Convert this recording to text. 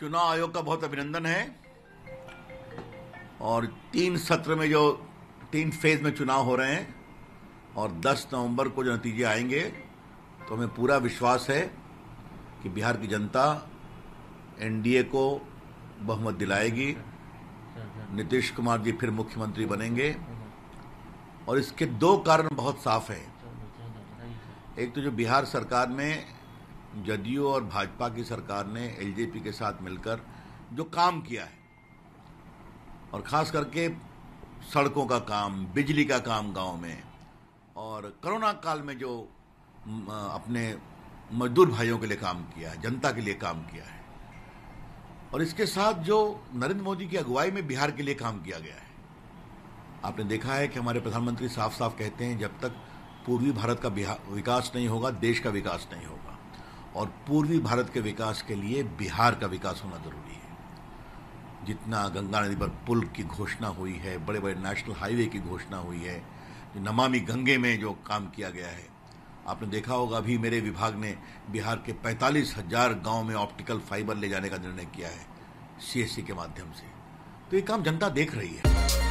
चुनाव आयोग का बहुत अभिनंदन है और तीन सत्र में जो तीन फेज में चुनाव हो रहे हैं और 10 नवंबर को जो नतीजे आएंगे तो हमें पूरा विश्वास है कि बिहार की जनता एनडीए को बहुमत दिलाएगी नीतीश कुमार जी फिर मुख्यमंत्री बनेंगे और इसके दो कारण बहुत साफ हैं एक तो जो बिहार सरकार में जदयू और भाजपा की सरकार ने एलजेपी के साथ मिलकर जो काम किया है और ख़ास करके सड़कों का काम बिजली का काम गांव में और कोरोना काल में जो अपने मजदूर भाइयों के लिए काम किया है जनता के लिए काम किया है और इसके साथ जो नरेंद्र मोदी की अगुवाई में बिहार के लिए काम किया गया है आपने देखा है कि हमारे प्रधानमंत्री साफ साफ कहते हैं जब तक पूर्वी भारत का विकास नहीं होगा देश का विकास नहीं होगा और पूर्वी भारत के विकास के लिए बिहार का विकास होना ज़रूरी है जितना गंगा नदी पर पुल की घोषणा हुई है बड़े बड़े नेशनल हाईवे की घोषणा हुई है नमामि गंगे में जो काम किया गया है आपने देखा होगा अभी मेरे विभाग ने बिहार के पैंतालीस हजार गाँव में ऑप्टिकल फाइबर ले जाने का निर्णय किया है सीएससी के माध्यम से तो ये काम जनता देख रही है